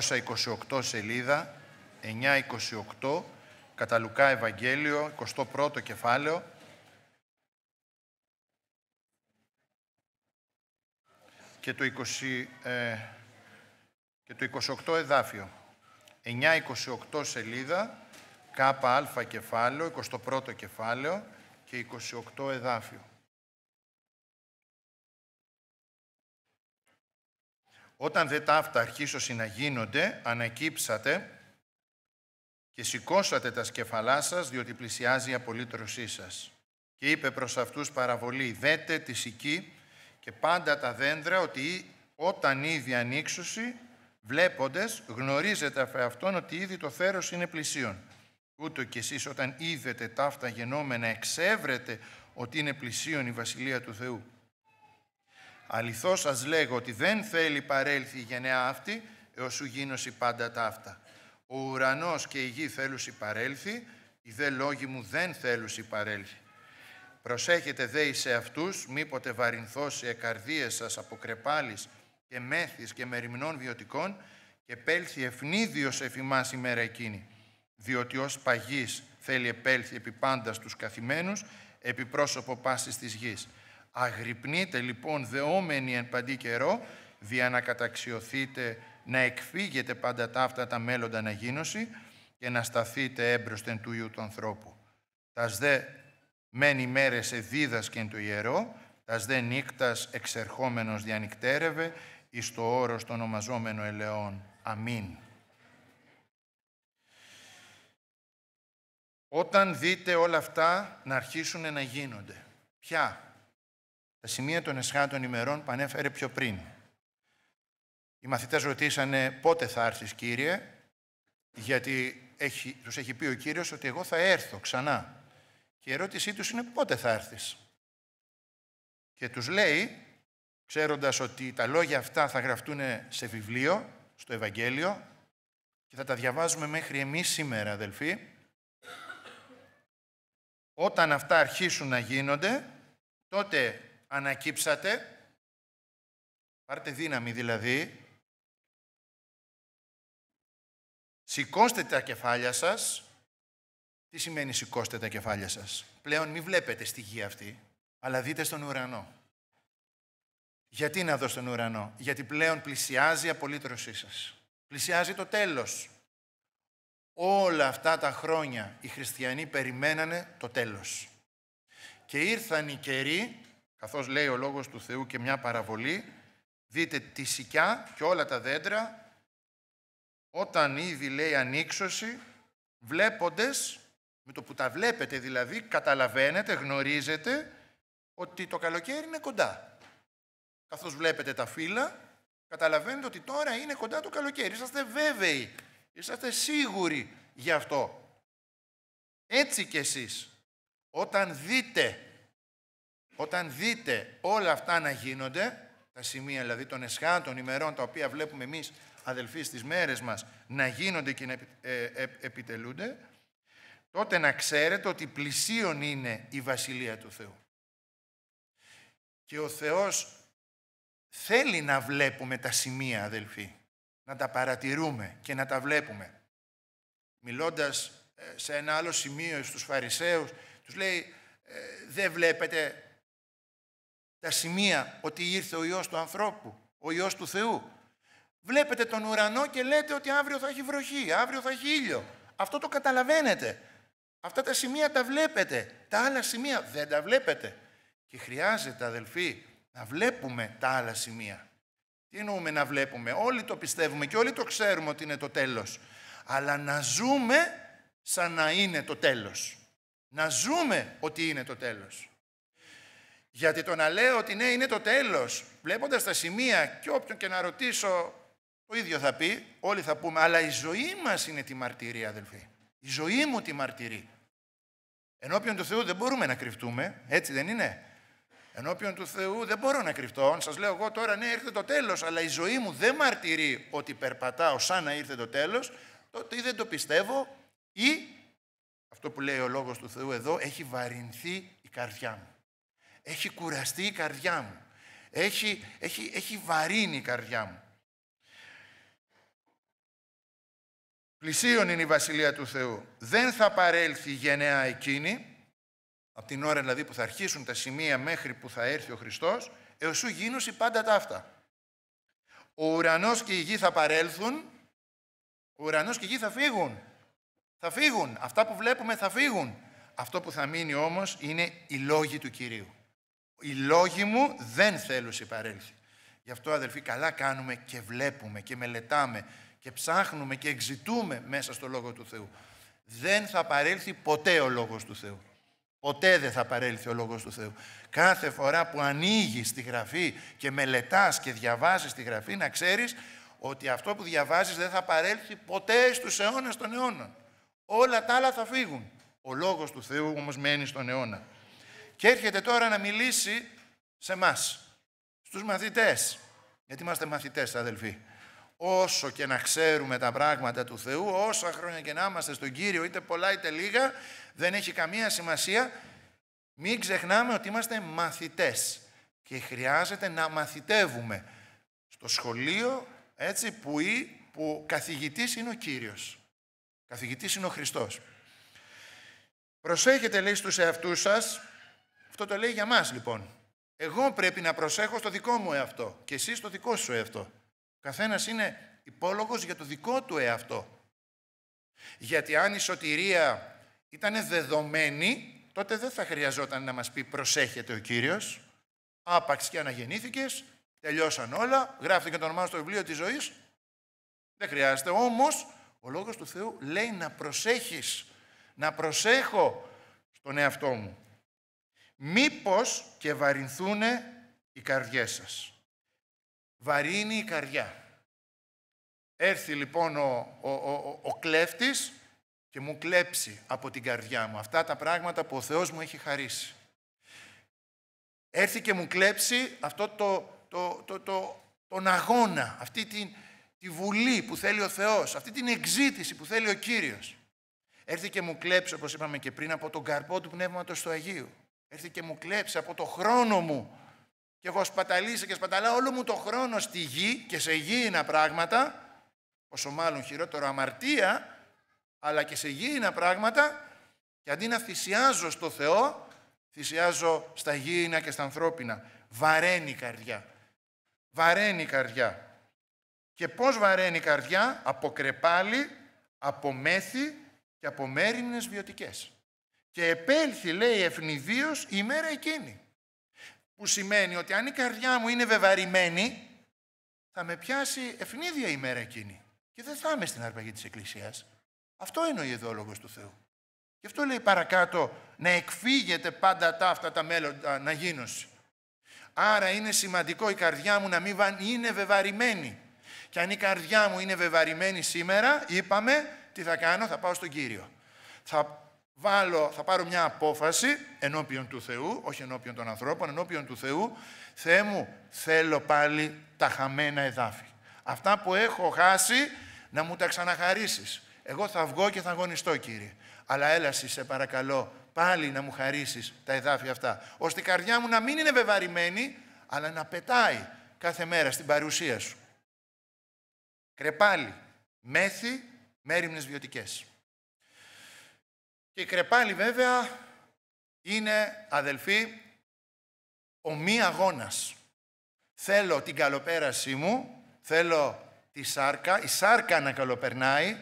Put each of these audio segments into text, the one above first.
928 σελίδα, 928, κατά Λουκά Ευαγγέλιο, 21ο κεφάλαιο. Και το, 20, ε, και το 28 εδαφιο 928 σελίδα, ΚΑ κεφάλαιο, 21ο κεφάλαιο και 28 εδάφιο. Όταν δε ταύτα αρχίσωσι να γίνονται, ανακύψατε και σηκώσατε τα σκεφαλά σας, διότι πλησιάζει η απολύτρωσή σας. Και είπε προς αυτούς παραβολή, δέτε τη σική και πάντα τα δέντρα, ότι όταν ήδη ανοίξωση, βλέποντες, γνωρίζετε αφ' αυτόν ότι ήδη το θέρος είναι πλησίον. Ούτω κι εσείς όταν είδετε ταύτα γενόμενα, εξεύρετε ότι είναι πλησίον η Βασιλεία του Θεού. Αληθώς σας λέγω ότι δεν θέλει παρέλθει η γενεά αυτή, έως σου γίνωση πάντα αυτά. Ο ουρανός και η γη θέλουσι παρέλθει, οι δε λόγοι μου δεν θέλουσι παρέλθει. Προσέχετε δε σε αυτούς, μήποτε βαρινθώσει εκαρδίες σας από κρεπάλης και μέθης και μεριμνών βιωτικών και πέλθει ευνίδιος εφημάς ημέρα εκείνη. Διότι ως παγής θέλει επέλθει επί πάντα στους καθημένους, επί πρόσωπο πάσης της γης. Αγρυπνείτε λοιπόν δεόμενοι εν παντή καιρό, δια να καταξιωθείτε, να εκφύγετε πάντα τα αυτά τα μέλλοντα αναγίνωση και να σταθείτε έμπροσθεν του Υιού του ανθρώπου. Τας δε μεν και εδίδασκεν το ιερό, τας δε νύκτας εξερχόμενος διανυκτέρευε, εις το όρος των ομαζόμενων ελαιών. Αμήν. Όταν δείτε όλα αυτά να αρχίσουν να γίνονται. Ποια τα σημεία των εσχάτων ημερών πανέφερε πιο πριν. Οι μαθητές ρωτήσανε πότε θα έρθεις Κύριε, γιατί έχει, τους έχει πει ο Κύριος ότι εγώ θα έρθω ξανά. Και η ερώτησή τους είναι πότε θα έρθεις. Και τους λέει, ξέροντας ότι τα λόγια αυτά θα γραφτούν σε βιβλίο, στο Ευαγγέλιο, και θα τα διαβάζουμε μέχρι εμείς σήμερα, αδελφοί, όταν αυτά αρχίσουν να γίνονται, τότε ανακύψατε, πάρτε δύναμη δηλαδή, σηκώστε τα κεφάλια σας, τι σημαίνει σηκώστε τα κεφάλια σας. Πλέον μη βλέπετε στη γη αυτή, αλλά δείτε στον ουρανό. Γιατί να δω στον ουρανό. Γιατί πλέον πλησιάζει η απολύτρωσή σας. Πλησιάζει το τέλος. Όλα αυτά τα χρόνια οι χριστιανοί περιμένανε το τέλος. Και ήρθαν οι καιροί καθώς λέει ο Λόγος του Θεού και μια παραβολή, δείτε τη σικιά και όλα τα δέντρα, όταν ήδη λέει ανοίξωση, βλέποντες, με το που τα βλέπετε δηλαδή, καταλαβαίνετε, γνωρίζετε ότι το καλοκαίρι είναι κοντά. Καθώς βλέπετε τα φύλλα, καταλαβαίνετε ότι τώρα είναι κοντά το καλοκαίρι. Είσαστε βέβαιοι, είσαστε σίγουροι γι' αυτό. Έτσι κι εσείς, όταν δείτε όταν δείτε όλα αυτά να γίνονται, τα σημεία δηλαδή των εσχάτων ημερών τα οποία βλέπουμε εμείς αδελφοί στις μέρες μας να γίνονται και να ε, ε, επιτελούνται, τότε να ξέρετε ότι πλησίον είναι η Βασιλεία του Θεού. Και ο Θεός θέλει να βλέπουμε τα σημεία, αδελφοί, να τα παρατηρούμε και να τα βλέπουμε. Μιλώντας ε, σε ένα άλλο σημείο στους Φαρισαίους, τους λέει «Δεν βλέπετε τα σημεία ότι ήρθε ο Υιός του ανθρώπου, ο Υιός του Θεού. Βλέπετε τον ουρανό και λέτε ότι αύριο θα έχει βροχή, αύριο θα έχει ήλιο. Αυτό το καταλαβαίνετε. Αυτά τα σημεία τα βλέπετε. Τα άλλα σημεία δεν τα βλέπετε. Και χρειάζεται, αδελφοί, να βλέπουμε τα άλλα σημεία. Τι εννοούμε να βλέπουμε. Όλοι το πιστεύουμε και όλοι το ξέρουμε ότι είναι το τέλος. Αλλά να ζούμε σαν να είναι το τέλος. Να ζούμε ότι είναι το τέλος. Γιατί το να λέω ότι ναι είναι το τέλος, βλέποντας τα σημεία και όποιον και να ρωτήσω, το ίδιο θα πει, όλοι θα πούμε, αλλά η ζωή μας είναι τη μαρτυρία αδελφοί. Η ζωή μου τη μαρτυρεί. Ενώπιον του Θεού δεν μπορούμε να κρυφτούμε, έτσι δεν είναι. Ενώπιον του Θεού δεν μπορώ να κρυφτώ. Σας λέω εγώ τώρα, ναι, ήρθε το τέλος, αλλά η ζωή μου δεν μαρτυρεί ότι περπατάω σαν να ήρθε το τέλος. Τότε ή δεν το πιστεύω, ή αυτό που λέει ο λόγος του Θεού εδώ, έχει βαρυνθεί η καρδιά μου. Έχει κουραστεί η καρδιά μου. Έχει, έχει, έχει βαρύνει η καρδιά μου. Πλησίων είναι η Βασιλεία του Θεού. Δεν θα παρέλθει η γενναία εκείνη, από την ώρα δηλαδή που θα αρχίσουν τα σημεία μέχρι που θα έρθει ο Χριστός, έως σου πάντα πάντα αυτά. Ο ουρανός και η γη θα παρέλθουν, ο ουρανός και η γη θα φύγουν. Θα φύγουν. Αυτά που βλέπουμε θα φύγουν. Αυτό που θα μείνει όμως είναι οι λόγοι του Κυρίου. Οι λόγοι μου δεν θέλουν παρέλθει. Γι' αυτό αδελφοί καλά κάνουμε και βλέπουμε και μελετάμε και ψάχνουμε και εξητούμε μέσα στο Λόγο του Θεού. Δεν θα παρέλθει ποτέ ο Λόγος του Θεού. Ποτέ δεν θα παρέλθει ο Λόγος του Θεού. Κάθε φορά που ανοίγεις τη Γραφή και μελετάς και διαβάζεις τη Γραφή να ξέρεις ότι αυτό που διαβάζεις δεν θα παρέλθει ποτέ στους αιώνες των αιώνων. Όλα τα άλλα θα φύγουν. Ο Λόγος του Θεού όμως μένει στον αιώνα. Και έρχεται τώρα να μιλήσει σε εμάς, στους μαθητές. Γιατί είμαστε μαθητές, αδελφοί. Όσο και να ξέρουμε τα πράγματα του Θεού, όσα χρόνια και να είμαστε στον Κύριο, είτε πολλά είτε λίγα, δεν έχει καμία σημασία. Μην ξεχνάμε ότι είμαστε μαθητές και χρειάζεται να μαθητεύουμε στο σχολείο έτσι που, ή, που καθηγητής είναι ο Κύριος. Καθηγητής είναι ο Χριστός. Προσέχετε λέει στους εαυτούς σας αυτό το λέει για μας λοιπόν. Εγώ πρέπει να προσέχω στο δικό μου εαυτό και εσύ στο δικό σου εαυτό. Ο καθένας είναι υπόλογος για το δικό του εαυτό. Γιατί αν η σωτηρία ήταν δεδομένη, τότε δεν θα χρειαζόταν να μας πει προσέχετε ο Κύριος. Άπαξ και αναγεννήθηκες, τελειώσαν όλα, γράφτηκε το όνομά στο βιβλίο της ζωής. Δεν χρειάζεται. Όμως, ο Λόγος του Θεού λέει να προσέχεις, να προσέχω στον εαυτό μου μήπως και βαρυνθούνε οι καρδιές σας. Βαρύνει η καρδιά. Έρθει λοιπόν ο, ο, ο, ο κλέφτης και μου κλέψει από την καρδιά μου αυτά τα πράγματα που ο Θεός μου έχει χαρίσει. Έρθει και μου κλέψει αυτό το, το, το, το, τον αγώνα, αυτή την, τη βουλή που θέλει ο Θεός, αυτή την εξήτηση που θέλει ο Κύριος. Έρθει και μου κλέψει, όπως είπαμε και πριν, από τον καρπό του Πνεύματος του Αγίου έρθει και μου κλέψει από το χρόνο μου και εγώ σπαταλίσα και σπαταλάω όλο μου το χρόνο στη γη και σε γήινα πράγματα, όσο μάλλον χειρότερο αμαρτία, αλλά και σε γήινα πράγματα, και αντί να θυσιάζω στο Θεό, θυσιάζω στα γήινα και στα ανθρώπινα. Βαραίνει η καρδιά. Βαραίνει η καρδιά. Και πώς βαραίνει η καρδιά, από κρεπάλι, από μέθη και από μέρημνες βιωτικές. Και επέλθει, λέει, ευνηδίως η μέρα εκείνη. Που σημαίνει ότι αν η καρδιά μου είναι βεβαρημένη, θα με πιάσει ευνίδια η μέρα εκείνη. Και δεν θα είμαι στην αρπαγή της Εκκλησίας. Αυτό είναι ο Λόγος του Θεού. Γι' αυτό λέει παρακάτω να εκφύγεται πάντα τα αυτά τα μέλλοντα να γίνωση. Άρα είναι σημαντικό η καρδιά μου να μην είναι βεβαρημένη. Και αν η καρδιά μου είναι βεβαρημένη σήμερα, είπαμε, τι θα κάνω, θα πάω στον Κύριο. Θα βάλω, θα πάρω μια απόφαση ενώπιον του Θεού, όχι ενώπιον των ανθρώπων, ενώπιον του Θεού, Θεέ μου, θέλω πάλι τα χαμένα εδάφη. Αυτά που έχω χάσει, να μου τα ξαναχαρίσεις. Εγώ θα βγω και θα αγωνιστώ, Κύριε. Αλλά έλαση, σε παρακαλώ, πάλι να μου χαρίσεις τα εδάφη αυτά, ώστε η καρδιά μου να μην είναι βεβαρημένη, αλλά να πετάει κάθε μέρα στην παρουσία σου. Κρεπάλι, μέθη, μέριμνες βιωτικές. Και η κρεπάλη βέβαια είναι, αδελφοί, ο μη αγώνας. Θέλω την καλοπέρασή μου, θέλω τη σάρκα, η σάρκα να καλοπερνάει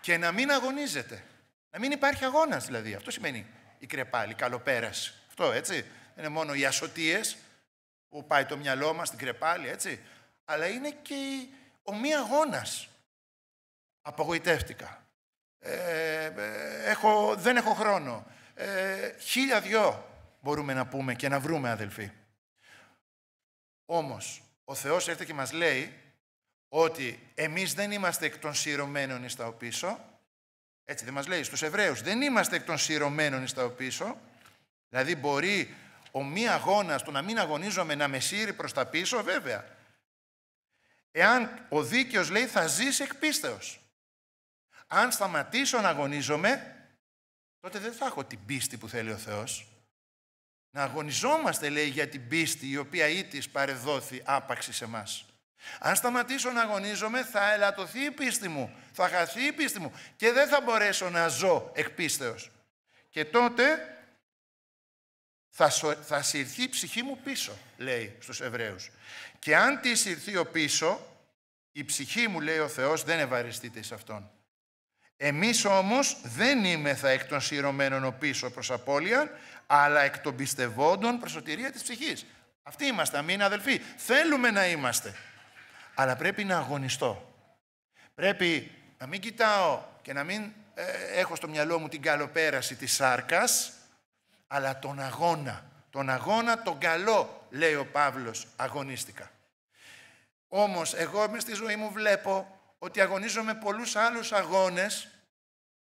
και να μην αγωνίζεται. Να μην υπάρχει αγώνας δηλαδή. Αυτό σημαίνει η κρεπάλη, η καλοπέραση. Αυτό έτσι. Δεν είναι μόνο οι ασωτίες που πάει το μυαλό μας την κρεπάλη, έτσι. Αλλά είναι και ο μη αγώνας. Απογοητεύτηκα. Ε, έχω, δεν έχω χρόνο. Ε, χίλια δυο μπορούμε να πούμε και να βρούμε, αδελφοί. Όμως, ο Θεός έρθει και μας λέει ότι εμείς δεν είμαστε εκ των σειρωμένων εις τα πίσω. Έτσι δεν μας λέει στους Εβραίους. Δεν είμαστε εκ των σειρωμένων εις τα πίσω. Δηλαδή μπορεί ο μία αγώνας, του να μην αγωνίζομαι, να με σύρει προς τα πίσω, βέβαια. Εάν ο δίκαιος λέει θα ζήσει εκ πίστεως αν σταματήσω να αγωνίζομαι, τότε δεν θα έχω την πίστη που θέλει ο Θεός. Να αγωνιζόμαστε, λέει, για την πίστη η οποία ή της παρεδόθη άπαξης σε μας. Αν σταματήσω να αγωνίζομαι, θα ελαττωθεί η πίστη μου, θα χαθεί η πίστη μου και δεν θα μπορέσω να ζω εκ πίστεως. Και τότε θα, θα συρθεί η ψυχή μου πίσω, λέει στους Εβραίους. Και αν τη συρθεί ο πίσω, η ψυχή μου, λέει ο Θεός, δεν ευαριστείται σε αυτόν. Εμείς όμως δεν είμεθα εκ των σειρωμένων πίσω προς απώλεια, αλλά εκ των πιστευόντων προς σωτηρία της ψυχής. Αυτοί είμαστε, αμήν αδελφοί. Θέλουμε να είμαστε. Αλλά πρέπει να αγωνιστώ. Πρέπει να μην κοιτάω και να μην ε, έχω στο μυαλό μου την καλοπέραση της σάρκας, αλλά τον αγώνα. Τον αγώνα, τον καλό, λέει ο Παύλος, αγωνίστηκα. Όμως εγώ μες στη ζωή μου βλέπω ότι αγωνίζομαι πολλούς άλλους αγώνες,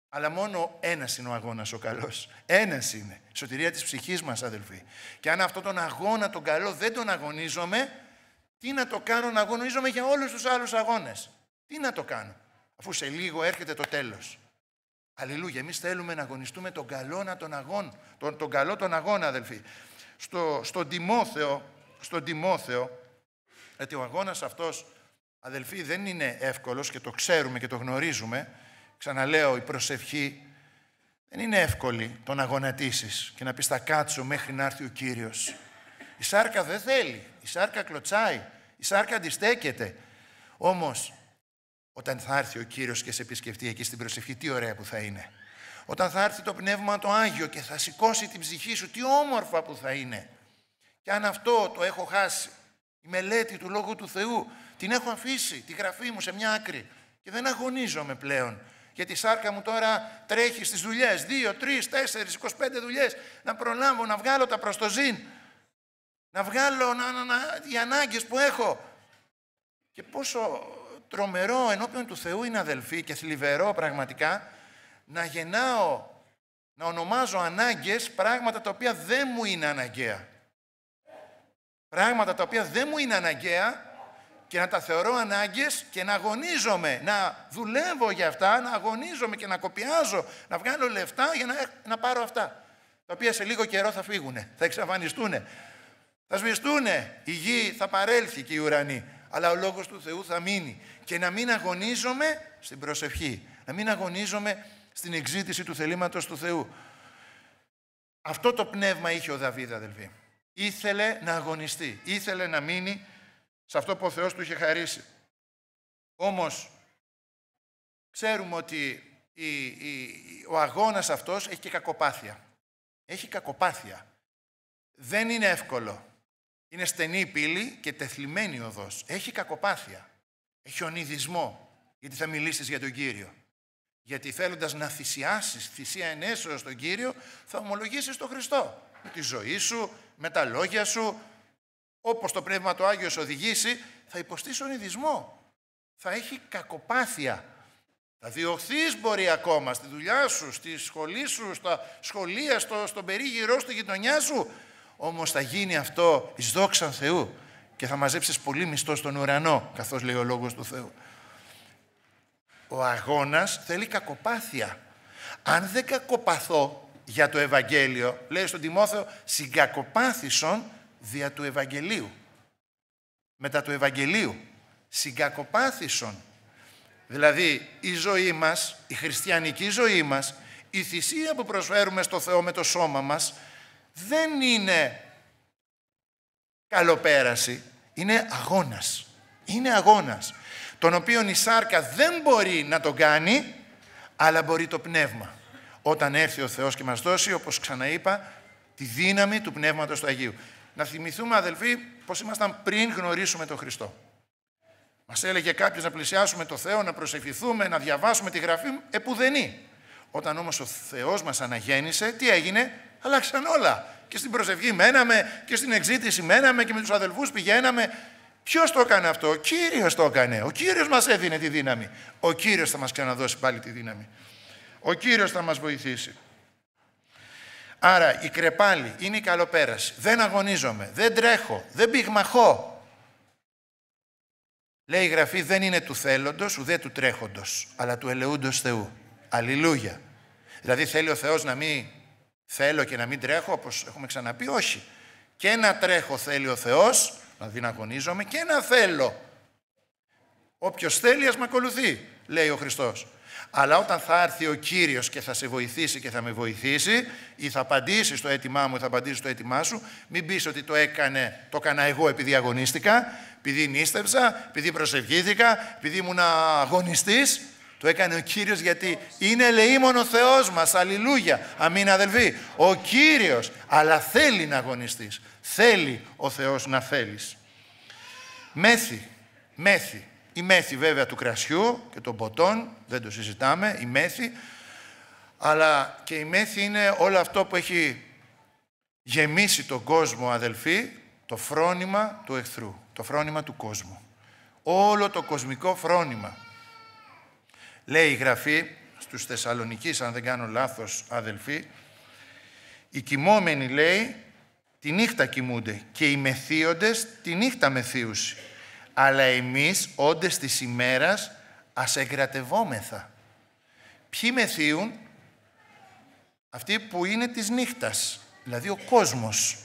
αλλά μόνο ένας είναι ο αγώνας ο καλός. Ένας είναι. Σωτηρία της ψυχής μας, αδελφοί. Και αν αυτόν τον αγώνα τον καλό δεν τον αγωνίζομαι, τι να το κάνω να αγωνίζομαι για όλους τους άλλους αγώνες. Τι να το κάνω, αφού σε λίγο έρχεται το τέλος. Αλληλούια, Εμείς θέλουμε να αγωνιστούμε τον καλό να τον αγών, τον, τον καλό τον αγώνα, αδελφοί. Στο, στον Τιμόθεο, στον Τιμόθεο, γιατί ο αγώνας αυτός, Αδελφοί, δεν είναι εύκολος και το ξέρουμε και το γνωρίζουμε. Ξαναλέω, η προσευχή δεν είναι εύκολη το να γονατίσεις και να πεις θα κάτσω μέχρι να έρθει ο Κύριος. Η σάρκα δεν θέλει, η σάρκα κλωτσάει, η σάρκα αντιστέκεται. Όμως, όταν θα έρθει ο Κύριος και σε επισκεφτεί εκεί στην προσευχή, τι ωραία που θα είναι. Όταν θα έρθει το Πνεύμα το Άγιο και θα σηκώσει την ψυχή σου, τι όμορφα που θα είναι. Και αν αυτό το έχω χάσει, η μελέτη του Λόγου του Θεού, την έχω αφήσει, τη γραφή μου σε μια άκρη και δεν αγωνίζομαι πλέον. Γιατί η σάρκα μου τώρα τρέχει στις δουλειές, δύο, τρεις, τέσσερις, 25 δουλειές. να προλάβω, να βγάλω τα προστοζήν, να βγάλω να, να, οι ανάγκες που έχω. Και πόσο τρομερό ενώπιον του Θεού είναι αδελφοί και θλιβερό πραγματικά να γεννάω, να ονομάζω ανάγκες πράγματα τα οποία δεν μου είναι αναγκαία. Πράγματα τα οποία δεν μου είναι αναγκαία και να τα θεωρώ ανάγκες και να αγωνίζομαι, να δουλεύω για αυτά, να αγωνίζομαι και να κοπιάζω, να βγάλω λεφτά για να, να πάρω αυτά. Τα οποία σε λίγο καιρό θα φύγουν, θα εξαφανιστούν, θα σβηστούν. Η γη θα παρέλθει και η ουρανή. Αλλά ο λόγος του Θεού θα μείνει. Και να μην αγωνίζομαι στην προσευχή. Να μην αγωνίζομαι στην εξήτηση του θελήματος του Θεού. Αυτό το πνεύμα είχε ο Δαβίδ, αδελφοί. Ήθελε να αγωνιστεί, ήθελε να μείνει σε αυτό που ο Θεός του είχε χαρίσει. Όμως, ξέρουμε ότι η, ο αγώνας αυτός έχει και κακοπάθεια. Έχει κακοπάθεια. Δεν είναι εύκολο. Είναι στενή η πύλη και η οδός. Έχει κακοπάθεια. Έχει ονειδισμό. Γιατί θα μιλήσεις για τον Κύριο. Γιατί θέλοντας να θυσιάσεις θυσία ενέσεως τον Κύριο, θα ομολογήσεις τον Χριστό. Με τη ζωή σου, με τα λόγια σου, όπως το Πνεύμα το Άγιος οδηγήσει, θα υποστεί σονιδισμό. Θα έχει κακοπάθεια. Θα διωχθείς μπορεί ακόμα στη δουλειά σου, στη σχολή σου, στα σχολεία, στο, στον περίγυρό, στη γειτονιά σου. Όμως θα γίνει αυτό εις δόξαν Θεού και θα μαζέψεις πολύ μισθό στον ουρανό, καθώς λέει ο Λόγος του Θεού. Ο αγώνας θέλει κακοπάθεια. Αν δεν κακοπαθώ για το Ευαγγέλιο, λέει στον Τιμόθεο, συγκακοπάθησον δια του Ευαγγελίου. Μετά του Ευαγγελίου συγκακοπάθησον. Δηλαδή η ζωή μας, η χριστιανική ζωή μας, η θυσία που προσφέρουμε στο Θεό με το σώμα μας δεν είναι καλοπέραση, είναι αγώνας. Είναι αγώνας, τον οποίον η σάρκα δεν μπορεί να τον κάνει, αλλά μπορεί το πνεύμα. Όταν έρθει ο Θεός και μας δώσει, όπως ξαναείπα, τη δύναμη του Πνεύματος του Αγίου. Να θυμηθούμε, αδελφοί, πώ ήμασταν πριν γνωρίσουμε τον Χριστό. Μας έλεγε κάποιος να πλησιάσουμε το Θεό, να προσευχηθούμε, να διαβάσουμε τη γραφή μου, επουδενή. Όταν όμως ο Θεός μας αναγέννησε, τι έγινε, αλλάξαν όλα. Και στην προσευχή μέναμε και στην εξήτηση μέναμε και με τους αδελφούς πηγαίναμε. Ποιος το έκανε αυτό, ο κύριος το έκανε. Ο κύριος μας έδινε τη δύναμη. Ο κύριος θα μας ξαναδώσει πάλι τη δύναμη. Ο κύριος θα μας βοηθήσει. Άρα η κρεπάλη είναι η καλοπέραση. Δεν αγωνίζομαι, δεν τρέχω, δεν πυγμαχώ. Λέει η Γραφή δεν είναι του θέλοντος ουδέ του τρέχοντος, αλλά του ελεούντος Θεού. Αλληλούια. Δηλαδή θέλει ο Θεός να μην θέλω και να μην τρέχω, όπως έχουμε ξαναπεί, όχι. Και να τρέχω θέλει ο Θεός, δηλαδή να αγωνίζομαι, και να θέλω. Όποιος θέλει ας με ακολουθεί, λέει ο Χριστός. Αλλά όταν θα έρθει ο Κύριος και θα σε βοηθήσει και θα με βοηθήσει ή θα απαντήσει στο αίτημά μου ή θα απαντήσει στο αίτημά σου, μην πεις ότι το έκανε, το έκανα εγώ επειδή αγωνίστηκα, επειδή νίστευσα, επειδή προσευχήθηκα, επειδή ήμουν αγωνιστής. Το έκανε ο Κύριος γιατί είναι ελεήμον Θεός μας. Αλληλούια. Αμήν αδελφοί. Ο Κύριος. Αλλά θέλει να αγωνιστείς. Θέλει ο Θεός να θέλεις. Μέθη. Μέθη. Η μέθη βέβαια του κρασιού και των ποτών, δεν το συζητάμε, η μέθη. Αλλά και η μέθη είναι όλο αυτό που έχει γεμίσει τον κόσμο, αδελφοί, το φρόνημα του εχθρού, το φρόνημα του κόσμου. Όλο το κοσμικό φρόνημα. Λέει η Γραφή στους Θεσσαλονικείς, αν δεν κάνω λάθος, αδελφοί, οι κοιμόμενοι, λέει, τη νύχτα κοιμούνται και οι μεθύοντες τη νύχτα μεθύουσι αλλά εμείς, όντες της ημέρας, ας εγκρατευόμεθα. Ποιοι με αυτοί που είναι της νύχτας, δηλαδή ο κόσμος,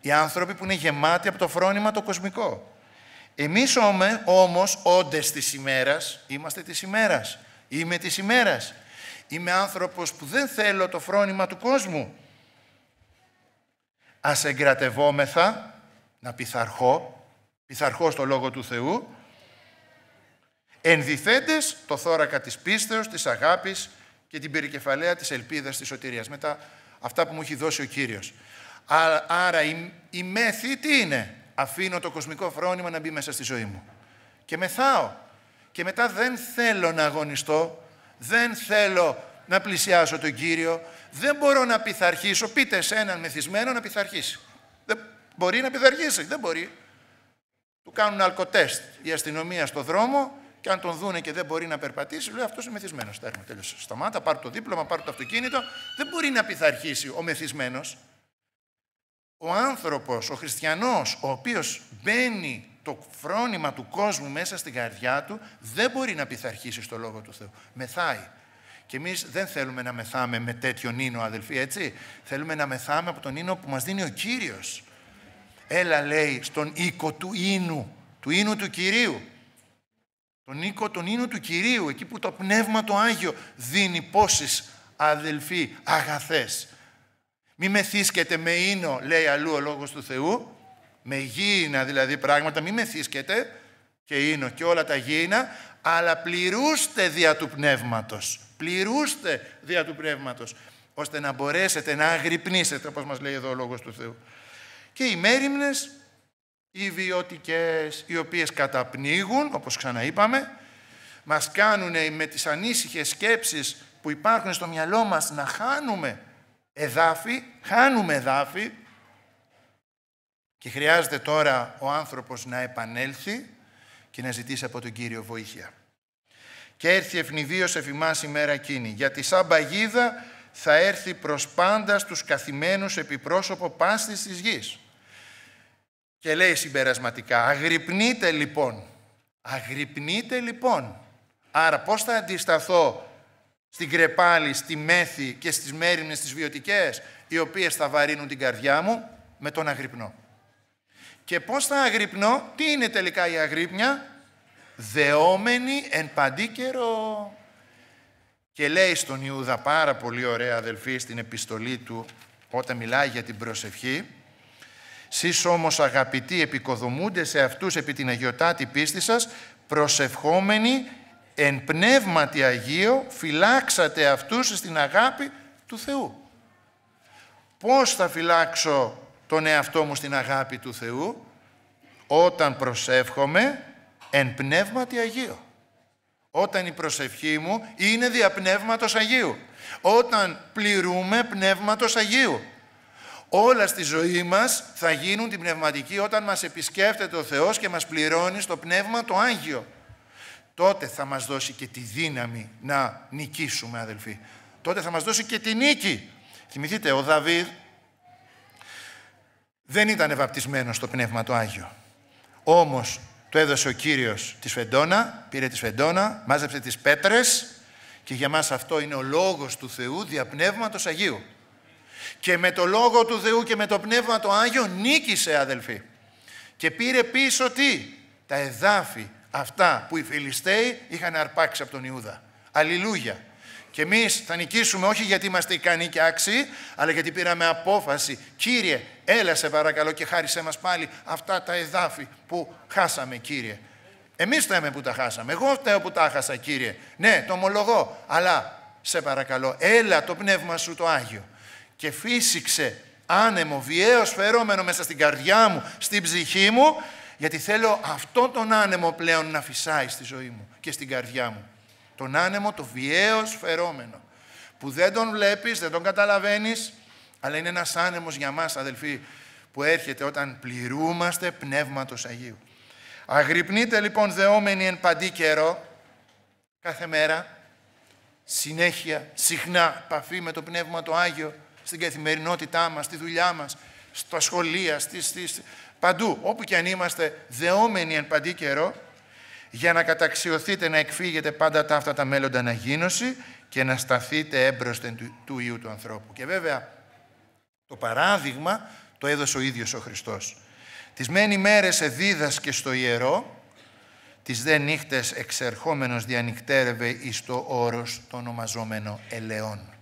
οι άνθρωποι που είναι γεμάτοι από το φρόνημα το κοσμικό. Εμείς όμως, όντες της ημέρας, είμαστε της ημέρας. Είμαι της ημέρας. Είμαι άνθρωπος που δεν θέλω το φρόνημα του κόσμου. Ας εγκρατευόμεθα, να πειθαρχώ, Πειθαρχώς το Λόγο του Θεού, ενδιθέντες το θώρακα της πίστεως, της αγάπης και την περικεφαλαία της ελπίδας της σωτηρίας. Μετά αυτά που μου έχει δώσει ο Κύριος. Άρα η, η μέθη τι είναι. Αφήνω το κοσμικό φρόνημα να μπει μέσα στη ζωή μου. Και μεθάω. Και μετά δεν θέλω να αγωνιστώ. Δεν θέλω να πλησιάσω τον Κύριο. Δεν μπορώ να πειθαρχήσω. Πείτε σε έναν μεθυσμένο να πειθαρχήσει. Δεν μπορεί να πειθαρχήσει. Δεν μπορεί. Του κάνουν αλκοτέστ η αστυνομία στο δρόμο και αν τον δούνε και δεν μπορεί να περπατήσει, λέει αυτός είναι μεθυσμένος. Τέρμα, τέλειωσε. Σταμάτα, πάρω το δίπλωμα, πάρω το αυτοκίνητο. Δεν μπορεί να πειθαρχήσει ο μεθυσμένος. Ο άνθρωπος, ο χριστιανός, ο οποίος μπαίνει το φρόνημα του κόσμου μέσα στην καρδιά του, δεν μπορεί να πειθαρχήσει στο λόγο του Θεού. Μεθάει. Και εμείς δεν θέλουμε να μεθάμε με τέτοιον ίνο, αδελφοί, έτσι. Θέλουμε να μεθάμε από τον ίνο που μας δίνει ο κύριος. Έλα λέει στον οίκο του ίνου, του ίνου του Κυρίου. Τον οίκο τον ίνου του Κυρίου, εκεί που το Πνεύμα το Άγιο δίνει πόσεις αδελφοί, αγαθές. Μη μεθύσκετε με ίνο, λέει αλλού ο Λόγος του Θεού, με γήινα δηλαδή πράγματα, μη μεθύσκετε και ίνο και όλα τα γήινα, αλλά πληρούστε δια του Πνεύματος. Πληρούστε δια του Πνεύματος, ώστε να μπορέσετε να αγρυπνήσετε, όπως μας λέει εδώ ο Λόγος του Θεού και οι μέριμνες οι βιωτικές, οι οποίες καταπνίγουν, όπως ξαναείπαμε, μας κάνουν με τις ανήσυχες σκέψεις που υπάρχουν στο μυαλό μας να χάνουμε εδάφη, χάνουμε εδάφη και χρειάζεται τώρα ο άνθρωπος να επανέλθει και να ζητήσει από τον Κύριο βοήθεια. Και έρθει ευνηδίως εφημάς ημέρα μέρα εκείνη, γιατί σαν παγίδα θα έρθει προς πάντα στους καθημένους επιπρόσωπο πάστης της γης. Και λέει συμπερασματικά, αγρυπνείτε λοιπόν. Αγρυπνείτε λοιπόν. Άρα πώς θα αντισταθώ στην κρεπάλη, στη μέθη και στις μέρημνες τις βιωτικές, οι οποίες θα βαρύνουν την καρδιά μου, με τον αγρυπνό. Και πώς θα αγρυπνώ, τι είναι τελικά η αγρύπνια, δεόμενη εν παντή καιρό. Και λέει στον Ιούδα πάρα πολύ ωραία αδελφή στην επιστολή του, όταν μιλάει για την προσευχή, Σεις όμως αγαπητοί επικοδομούνται σε αυτούς επί την αγιοτάτη πίστη σας, προσευχόμενοι εν πνεύματι Αγίο, φυλάξατε αυτούς στην αγάπη του Θεού. Πώς θα φυλάξω τον εαυτό μου στην αγάπη του Θεού, όταν προσεύχομαι εν πνεύματι Αγίο. Όταν η προσευχή μου είναι δια πνεύματος Αγίου. Όταν πληρούμε πνεύματος Αγίου όλα στη ζωή μας θα γίνουν την πνευματική όταν μας επισκέφτεται ο Θεός και μας πληρώνει στο πνεύμα το Άγιο. Τότε θα μας δώσει και τη δύναμη να νικήσουμε αδελφοί. Τότε θα μας δώσει και τη νίκη. Θυμηθείτε, ο Δαβίδ δεν ήταν βαπτισμένος στο πνεύμα το Άγιο. Όμως το έδωσε ο Κύριος τη Φεντόνα, πήρε τη Σφεντόνα, μάζεψε τις πέτρες και για μας αυτό είναι ο λόγος του Θεού δια Πνεύματος Αγίου και με το Λόγο του Θεού και με το Πνεύμα το Άγιο νίκησε αδελφοί. Και πήρε πίσω τι, τα εδάφη αυτά που οι Φιλιστέοι είχαν αρπάξει από τον Ιούδα. Αλληλούια. Και εμείς θα νικήσουμε όχι γιατί είμαστε ικανοί και άξιοι, αλλά γιατί πήραμε απόφαση. Κύριε, έλα σε παρακαλώ και χάρισέ μας πάλι αυτά τα εδάφη που χάσαμε, κύριε. Εμείς φταίμε που τα χάσαμε. Εγώ φταίω που τα χάσα, κύριε. Ναι, το ομολογώ. Αλλά σε παρακαλώ, έλα το πνεύμα σου το άγιο και φύσηξε άνεμο, βιαίος φερόμενο μέσα στην καρδιά μου, στην ψυχή μου, γιατί θέλω αυτόν τον άνεμο πλέον να φυσάει στη ζωή μου και στην καρδιά μου. Τον άνεμο το βιαίος φερόμενο, που δεν τον βλέπεις, δεν τον καταλαβαίνεις, αλλά είναι ένας άνεμος για μας, αδελφοί, που έρχεται όταν πληρούμαστε Πνεύματος Αγίου. Αγρυπνείτε λοιπόν δεόμενοι εν παντή καιρό, κάθε μέρα, συνέχεια, συχνά, επαφή με το Πνεύμα το Άγιο, στην καθημερινότητά μας, στη δουλειά μας, στα σχολεία, στις, παντού, όπου και αν είμαστε δεόμενοι εν παντή καιρό, για να καταξιωθείτε να εκφύγετε πάντα τα αυτά τα μέλλοντα αναγίνωση και να σταθείτε έμπροσθεν του, του Ιού του ανθρώπου. Και βέβαια, το παράδειγμα το έδωσε ο ίδιος ο Χριστός. Τις μεν ημέρες και στο ιερό, τις δε νύχτες εξερχόμενος διανυκτέρευε εις το όρος το ονομαζόμενο ελαιών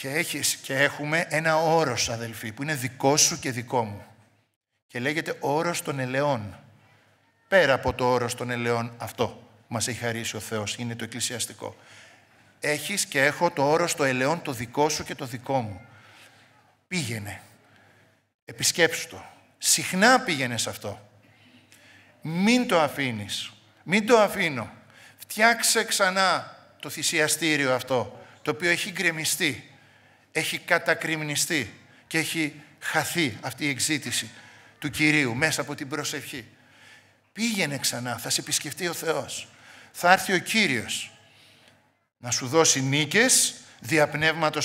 και, έχεις, και έχουμε ένα όρος, αδελφοί, που είναι δικό σου και δικό μου. Και λέγεται όρος των ελαιών. Πέρα από το όρος των ελαιών αυτό που μας έχει χαρίσει ο Θεός, είναι το εκκλησιαστικό. Έχεις και έχω το όρος των ελαιών, το δικό σου και το δικό μου. Πήγαινε. Επισκέψου το. Συχνά πήγαινε σε αυτό. Μην το αφήνεις. Μην το αφήνω. Φτιάξε ξανά το θυσιαστήριο αυτό, το οποίο έχει γκρεμιστεί έχει κατακριμνιστεί και έχει χαθεί αυτή η εξήτηση του Κυρίου μέσα από την προσευχή. Πήγαινε ξανά, θα σε επισκεφτεί ο Θεός. Θα έρθει ο Κύριος να σου δώσει νίκες δια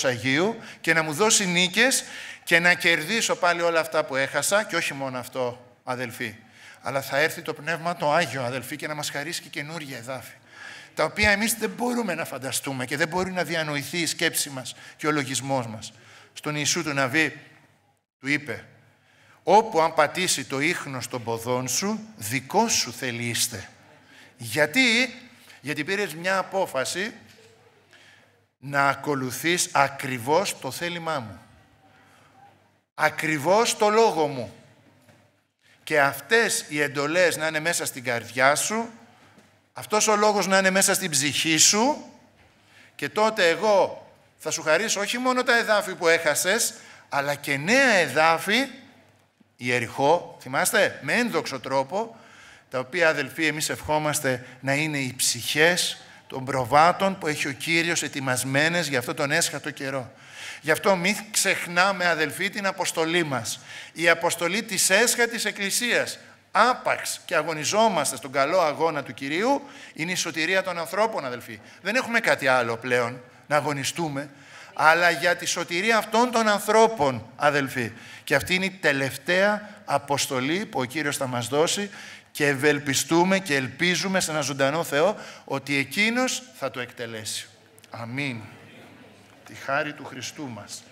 Αγίου και να μου δώσει νίκες και να κερδίσω πάλι όλα αυτά που έχασα και όχι μόνο αυτό αδελφοί. Αλλά θα έρθει το Πνεύμα το Άγιο αδελφοί και να μας χαρίσει και καινούργια εδάφη τα οποία εμείς δεν μπορούμε να φανταστούμε και δεν μπορεί να διανοηθεί η σκέψη μας και ο λογισμός μας. Στον Ιησού του Ναβί του είπε «Όπου αν πατήσει το ίχνος των ποδών σου, δικό σου θέλει είστε». Γιατί, γιατί πήρες μια απόφαση να ακολουθείς ακριβώς το θέλημά μου. Ακριβώς το λόγο μου. Και αυτές οι εντολές να είναι μέσα στην καρδιά σου αυτός ο λόγος να είναι μέσα στην ψυχή σου και τότε εγώ θα σου χαρίσω όχι μόνο τα εδάφη που έχασες, αλλά και νέα εδάφη, ιεριχό, θυμάστε, με ένδοξο τρόπο, τα οποία αδελφοί εμείς ευχόμαστε να είναι οι ψυχές των προβάτων που έχει ο Κύριος ετοιμασμένες για αυτό τον έσχατο καιρό. Γι' αυτό μην ξεχνάμε αδελφοί την αποστολή μας. Η αποστολή της έσχατης εκκλησίας. Άπαξ και αγωνιζόμαστε στον καλό αγώνα του Κυρίου, είναι η σωτηρία των ανθρώπων, αδελφοί. Δεν έχουμε κάτι άλλο πλέον να αγωνιστούμε, αλλά για τη σωτηρία αυτών των ανθρώπων, αδελφοί. Και αυτή είναι η τελευταία αποστολή που ο Κύριος θα μας δώσει και ευελπιστούμε και ελπίζουμε σε ένα ζωντανό Θεό ότι Εκείνος θα το εκτελέσει. Αμήν. Τη χάρη του Χριστού μας.